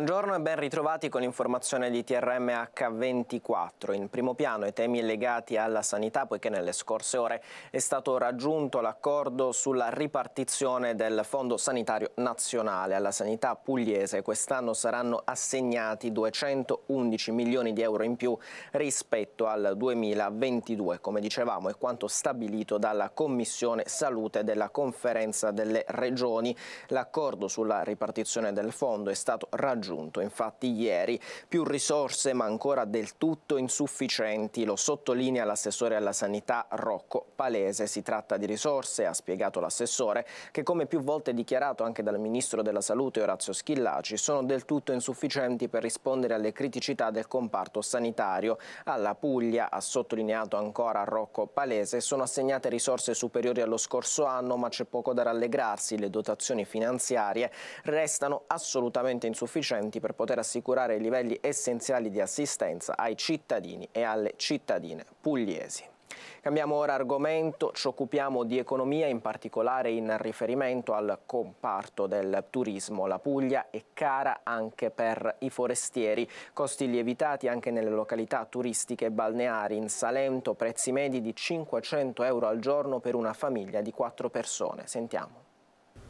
Buongiorno e ben ritrovati con l'informazione di TRM H24. In primo piano i temi legati alla sanità poiché nelle scorse ore è stato raggiunto l'accordo sulla ripartizione del Fondo Sanitario Nazionale alla sanità pugliese. Quest'anno saranno assegnati 211 milioni di euro in più rispetto al 2022, come dicevamo, è quanto stabilito dalla Commissione Salute della Conferenza delle Regioni. L'accordo sulla ripartizione del fondo è stato raggiunto raggiunto. Infatti ieri più risorse ma ancora del tutto insufficienti, lo sottolinea l'assessore alla sanità Rocco Palese. Si tratta di risorse, ha spiegato l'assessore, che come più volte dichiarato anche dal Ministro della Salute Orazio Schillaci, sono del tutto insufficienti per rispondere alle criticità del comparto sanitario. Alla Puglia, ha sottolineato ancora Rocco Palese, sono assegnate risorse superiori allo scorso anno, ma c'è poco da rallegrarsi, le dotazioni finanziarie restano assolutamente insufficienti sufficienti per poter assicurare i livelli essenziali di assistenza ai cittadini e alle cittadine pugliesi. Cambiamo ora argomento, ci occupiamo di economia, in particolare in riferimento al comparto del turismo. La Puglia è cara anche per i forestieri, costi lievitati anche nelle località turistiche e balneari. In Salento prezzi medi di 500 euro al giorno per una famiglia di 4 persone. Sentiamo.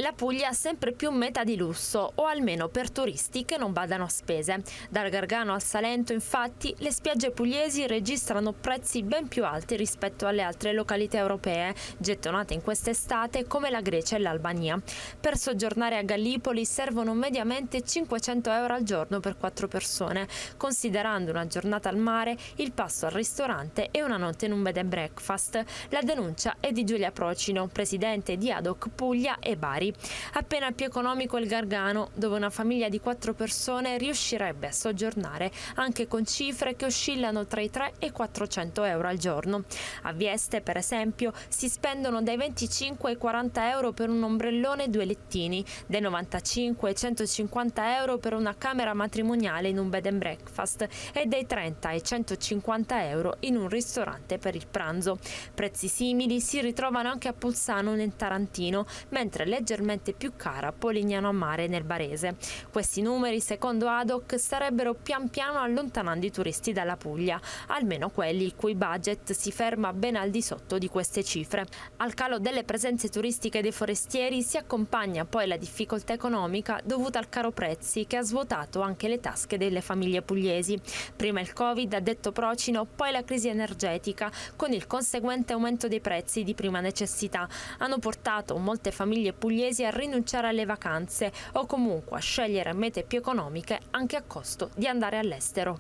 La Puglia ha sempre più meta di lusso, o almeno per turisti che non badano a spese. Dal Gargano al Salento, infatti, le spiagge pugliesi registrano prezzi ben più alti rispetto alle altre località europee, gettonate in quest'estate come la Grecia e l'Albania. Per soggiornare a Gallipoli servono mediamente 500 euro al giorno per quattro persone, considerando una giornata al mare, il passo al ristorante e una notte in un bed and breakfast. La denuncia è di Giulia Procino, presidente di Adoc Puglia e Bari. Napoli. Appena più economico il Gargano, dove una famiglia di quattro persone riuscirebbe a soggiornare anche con cifre che oscillano tra i 3 e i 400 euro al giorno. A Vieste, per esempio, si spendono dai 25 ai 40 euro per un ombrellone e due lettini, dai 95 ai 150 euro per una camera matrimoniale in un bed and breakfast e dai 30 ai 150 euro in un ristorante per il pranzo. Prezzi simili si ritrovano anche a Pulsano nel Tarantino, mentre leggere leggermente più cara a Polignano a Mare nel Barese. Questi numeri, secondo ADOC, starebbero pian piano allontanando i turisti dalla Puglia, almeno quelli il cui budget si ferma ben al di sotto di queste cifre. Al calo delle presenze turistiche dei forestieri si accompagna poi la difficoltà economica dovuta al caro prezzi che ha svuotato anche le tasche delle famiglie pugliesi. Prima il Covid, ha detto Procino, poi la crisi energetica con il conseguente aumento dei prezzi di prima necessità hanno portato molte famiglie pugliesi pugliesi a rinunciare alle vacanze o comunque a scegliere mete più economiche anche a costo di andare all'estero.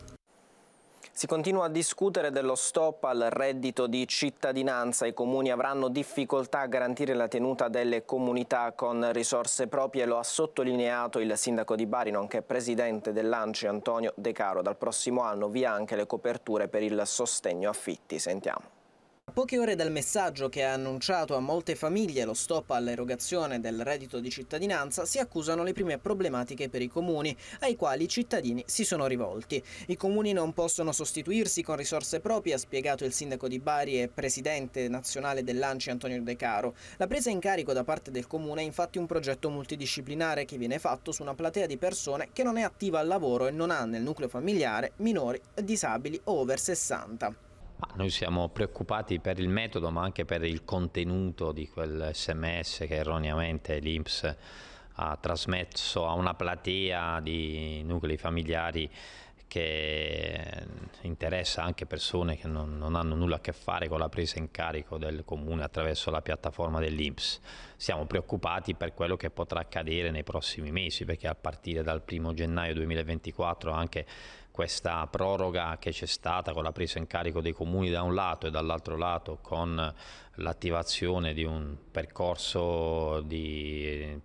Si continua a discutere dello stop al reddito di cittadinanza. I comuni avranno difficoltà a garantire la tenuta delle comunità con risorse proprie, lo ha sottolineato il sindaco di Bari, nonché presidente dell'ANCI Antonio De Caro. Dal prossimo anno vi anche le coperture per il sostegno affitti. Sentiamo poche ore dal messaggio che ha annunciato a molte famiglie lo stop all'erogazione del reddito di cittadinanza, si accusano le prime problematiche per i comuni, ai quali i cittadini si sono rivolti. I comuni non possono sostituirsi con risorse proprie, ha spiegato il sindaco di Bari e presidente nazionale dell'Anci Antonio De Caro. La presa in carico da parte del comune è infatti un progetto multidisciplinare che viene fatto su una platea di persone che non è attiva al lavoro e non ha nel nucleo familiare minori, disabili o over 60. Ma noi siamo preoccupati per il metodo ma anche per il contenuto di quel sms che erroneamente l'Inps ha trasmesso a una platea di nuclei familiari che interessa anche persone che non, non, hanno nulla a che fare con la presa in carico del comune attraverso la piattaforma dell'Inps. Siamo preoccupati per quello che potrà accadere nei prossimi mesi perché a partire dal 1 gennaio 2024 anche questa proroga che c'è stata con la presa in carico dei comuni da un lato e dall'altro lato con l'attivazione di un percorso di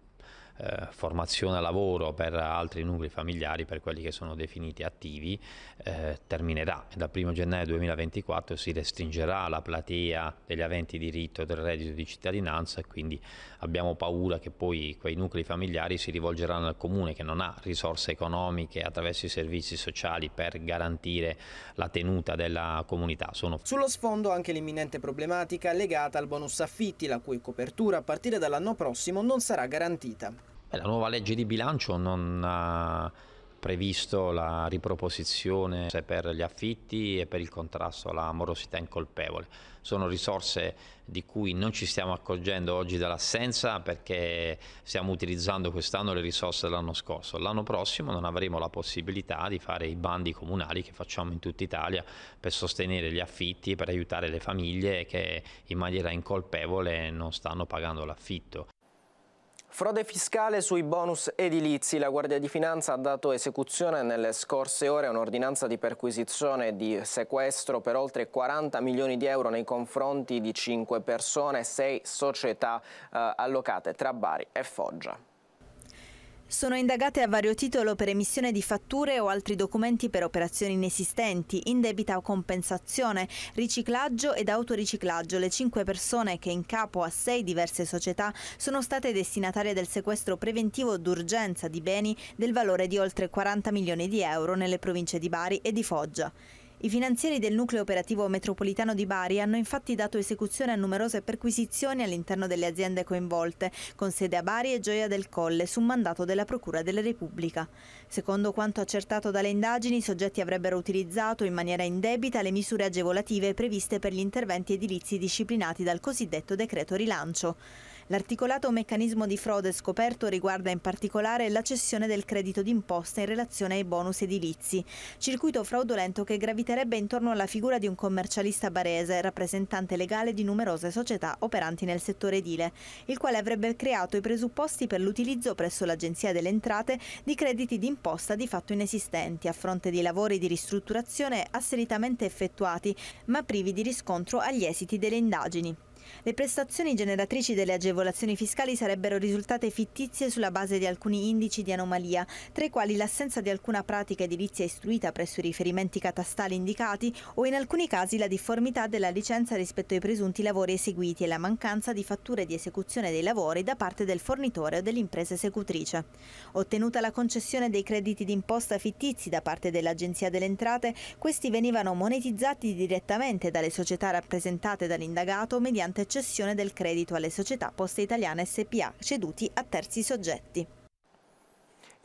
eh, formazione lavoro per altri nuclei familiari, per quelli che sono definiti attivi, eh, terminerà. Dal 1 gennaio 2024 si restringerà la platea degli aventi diritto del reddito di cittadinanza e quindi abbiamo paura che poi quei nuclei familiari si rivolgeranno al comune che non ha risorse economiche attraverso i servizi sociali per garantire la tenuta della comunità. Sono... Sullo sfondo anche l'imminente problematica legata al bonus affitti, la cui copertura a partire dall'anno prossimo non sarà garantita. Eh, la nuova legge di bilancio non ha previsto la riproposizione per gli affitti e per il contrasto alla morosità incolpevole. Sono risorse di cui non ci stiamo accorgendo oggi dell'assenza perché stiamo utilizzando quest'anno le risorse dell'anno scorso. L'anno prossimo non avremo la possibilità di fare i bandi comunali che facciamo in tutta Italia per sostenere gli affitti, per aiutare le famiglie che in maniera incolpevole non stanno pagando l'affitto. Frode fiscale sui bonus edilizi. La Guardia di Finanza ha dato esecuzione nelle scorse ore a un'ordinanza di perquisizione e di sequestro per oltre 40 milioni di euro nei confronti di 5 persone e 6 società eh, allocate tra Bari e Foggia. Sono indagate a vario titolo per emissione di fatture o altri documenti per operazioni inesistenti, indebita o compensazione, riciclaggio ed autoriciclaggio. Le cinque persone che in capo a sei diverse società sono state destinatarie del sequestro preventivo d'urgenza di beni del valore di oltre 40 milioni di euro nelle province di Bari e di Foggia. I finanzieri del nucleo operativo metropolitano di Bari hanno infatti dato esecuzione a numerose perquisizioni all'interno delle aziende coinvolte, con sede a Bari e Gioia del Colle, su mandato della Procura della Repubblica. Secondo quanto accertato dalle indagini, i soggetti avrebbero utilizzato in maniera indebita le misure agevolative previste per gli interventi edilizi disciplinati dal cosiddetto decreto rilancio. L'articolato meccanismo di frode scoperto riguarda in particolare la cessione del credito d'imposta in relazione ai bonus edilizi, circuito fraudolento che graviterebbe intorno alla figura di un commercialista barese, rappresentante legale di numerose società operanti nel settore edile, il quale avrebbe creato i presupposti per l'utilizzo presso l'Agenzia delle Entrate di crediti d'imposta di fatto inesistenti a fronte di lavori di ristrutturazione asseritamente effettuati, ma privi di riscontro agli esiti delle indagini. Le prestazioni generatrici delle agevolazioni fiscali sarebbero risultate fittizie sulla base di alcuni indici di anomalia, tra i quali l'assenza di alcuna pratica edilizia istruita presso i riferimenti catastali indicati o in alcuni casi la difformità della licenza rispetto ai presunti lavori eseguiti e la mancanza di fatture di esecuzione dei lavori da parte del fornitore o dell'impresa esecutrice. Ottenuta la concessione dei crediti d'imposta fittizi da parte dell'Agenzia delle Entrate, questi venivano monetizzati direttamente dalle società rappresentate dall'indagato mediante mediante cessione del credito alle società Poste Italiane SPA ceduti a terzi soggetti.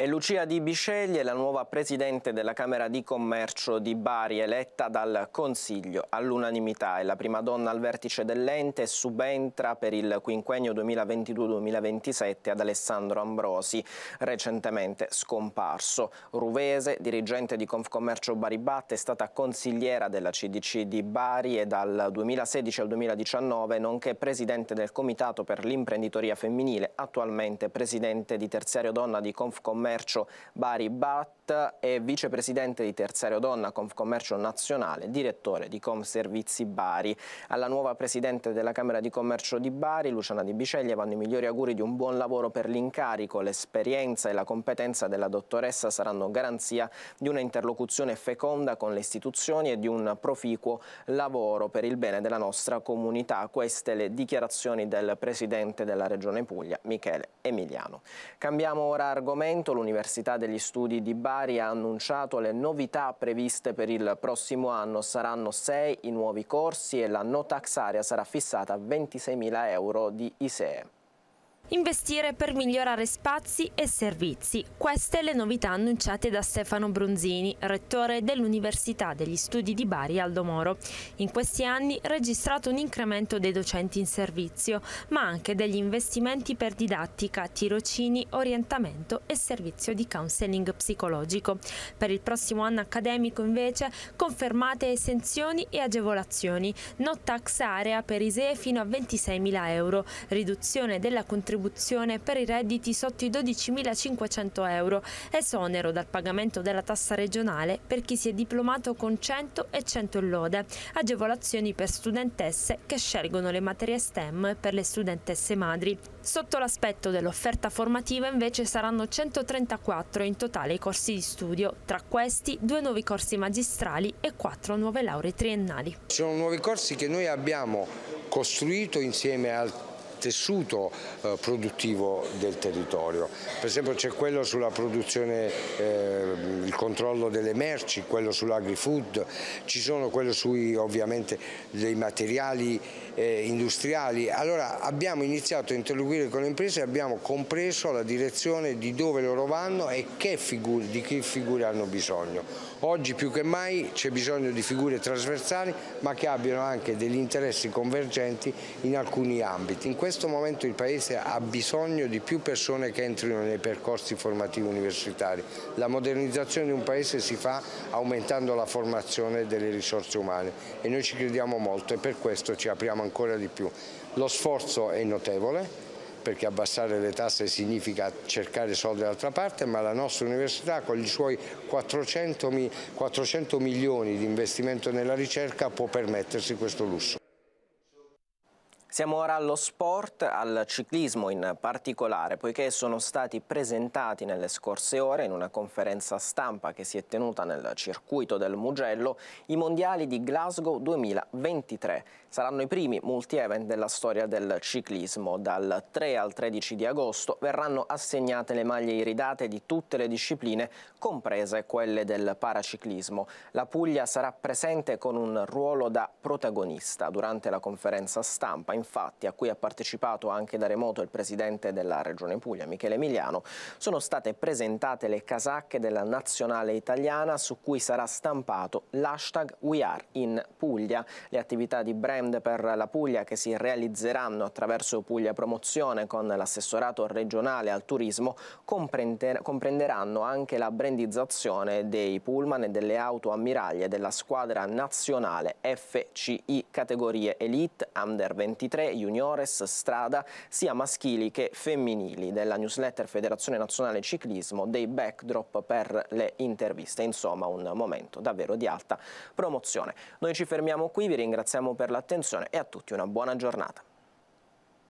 E Lucia Di Bisceglie, la nuova presidente della Camera di Commercio di Bari, eletta dal Consiglio all'unanimità. È la prima donna al vertice dell'ente e subentra per il quinquennio 2022-2027 ad Alessandro Ambrosi, recentemente scomparso. Ruvese, dirigente di Confcommercio Baribatte, è stata consigliera della CDC di Bari e dal 2016 al 2019, nonché presidente del Comitato per l'imprenditoria femminile, attualmente presidente di Terziario Donna di Confcommercio Confcommercio Bari BAT e vicepresidente di Terziario Donna Confcommercio Nazionale, direttore di Comservizi Bari. Alla nuova presidente della Camera di Commercio di Bari, Luciana Di Biceglia, vanno i migliori auguri di un buon lavoro per l'incarico. L'esperienza e la competenza della dottoressa saranno garanzia di una interlocuzione feconda con le istituzioni e di un proficuo lavoro per il bene della nostra comunità. Queste le dichiarazioni del presidente della Regione Puglia, Michele Emiliano. Cambiamo ora argomento l'Università degli Studi di Bari ha annunciato le novità previste per il prossimo anno. Saranno sei i nuovi corsi e la no tax area sarà fissata a 26.000 euro di ISEE. Investire per migliorare spazi e servizi. Queste le novità annunciate da Stefano Bronzini, rettore dell'Università degli Studi di Bari Aldo Moro. In questi anni registrato un incremento dei docenti in servizio, ma anche degli investimenti per didattica, tirocini, orientamento e servizio di counseling psicologico. Per il prossimo anno accademico invece confermate esenzioni e agevolazioni, no tax area per ISEE fino a 26.000 euro, riduzione della contribuzione contribuzione per i redditi sotto i 12.500 euro, esonero dal pagamento della tassa regionale per chi si è diplomato con 100 e 100 lode, agevolazioni per studentesse che scelgono le materie STEM e per le studentesse madri. Sotto l'aspetto dell'offerta formativa invece saranno 134 in totale i corsi di studio, tra questi due nuovi corsi magistrali e quattro nuove lauree triennali. Sono nuovi corsi che noi abbiamo costruito insieme al tessuto eh, produttivo del territorio. Per esempio c'è quello sulla produzione, eh, il controllo delle merci, quello sull'agri-food, ci sono quello sui ovviamente dei materiali eh, industriali. Allora abbiamo iniziato a interloquire con le imprese e abbiamo compreso la direzione di dove loro vanno e figure, di che figure hanno bisogno. Oggi più che mai c'è bisogno di figure trasversali ma che abbiano anche degli interessi convergenti in alcuni ambiti. In questo momento il Paese ha bisogno di più persone che entrino nei percorsi formativi universitari. La modernizzazione di un Paese si fa aumentando la formazione delle risorse umane e noi ci crediamo molto e per questo ci apriamo ancora di più. Lo sforzo è notevole perché abbassare le tasse significa cercare soldi dall'altra parte, ma la nostra università con i suoi 400, 400 milioni di investimento nella ricerca può permettersi questo lusso. Siamo ora allo sport, al ciclismo in particolare, poiché sono stati presentati nelle scorse ore in una conferenza stampa che si è tenuta nel circuito del Mugello i mondiali di Glasgow 2023. Saranno i primi multi-event della storia del ciclismo. Dal 3 al 13 di agosto verranno assegnate le maglie iridate di tutte le discipline, comprese quelle del paraciclismo. La Puglia sarà presente con un ruolo da protagonista durante la conferenza stampa infatti, a cui ha partecipato anche da remoto il presidente della Regione Puglia, Michele Emiliano, sono state presentate le casacche della nazionale italiana su cui sarà stampato l'hashtag We in Puglia. Le attività di brand per la Puglia che si realizzeranno attraverso Puglia Promozione con l'assessorato regionale al turismo comprenderanno anche la brandizzazione dei pullman e delle auto ammiraglie della squadra nazionale FCI categorie Elite Under 23 23 juniores strada sia maschili che femminili della newsletter Federazione Nazionale Ciclismo dei backdrop per le interviste. Insomma un momento davvero di alta promozione. Noi ci fermiamo qui, vi ringraziamo per l'attenzione e a tutti una buona giornata.